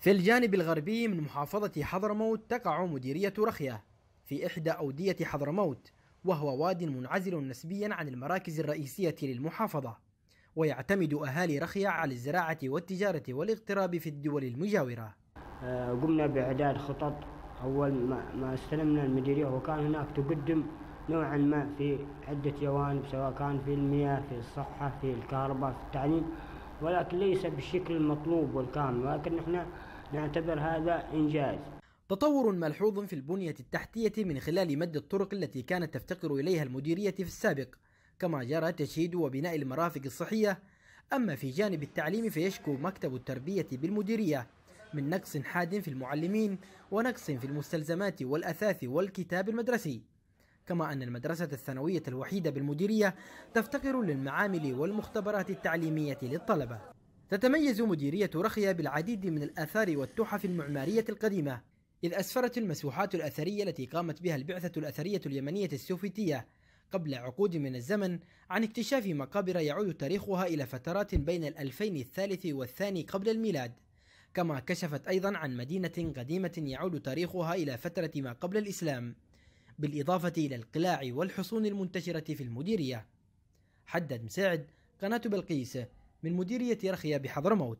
في الجانب الغربي من محافظة حضرموت تقع مديرية رخية في إحدى أودية حضرموت وهو واد منعزل نسبيا عن المراكز الرئيسية للمحافظة ويعتمد أهالي رخية على الزراعة والتجارة والاغتراب في الدول المجاورة آه، قمنا بإعداد خطط أول ما استلمنا المديرية وكان هناك تقدم نوعا ما في عدة جوانب سواء كان في المياه في الصحة في الكهرباء في التعليم ولكن ليس بالشكل المطلوب والكامل ولكن احنا نعتبر هذا إنجاز تطور ملحوظ في البنية التحتية من خلال مد الطرق التي كانت تفتقر إليها المديرية في السابق كما جرى تشييد وبناء المرافق الصحية أما في جانب التعليم فيشكو مكتب التربية بالمديرية من نقص حاد في المعلمين ونقص في المستلزمات والأثاث والكتاب المدرسي كما أن المدرسة الثانوية الوحيدة بالمديرية تفتقر للمعامل والمختبرات التعليمية للطلبة تتميز مديرية رخيا بالعديد من الآثار والتحف المعمارية القديمة إذ أسفرت المسوحات الأثرية التي قامت بها البعثة الأثرية اليمنية السوفيتية قبل عقود من الزمن عن اكتشاف مقابر يعود تاريخها إلى فترات بين الألفين الثالث والثاني قبل الميلاد كما كشفت أيضا عن مدينة قديمة يعود تاريخها إلى فترة ما قبل الإسلام بالإضافة إلى القلاع والحصون المنتشرة في المديرية حدد مساعد قناة بلقيس من مديرية رخيا بحضرموت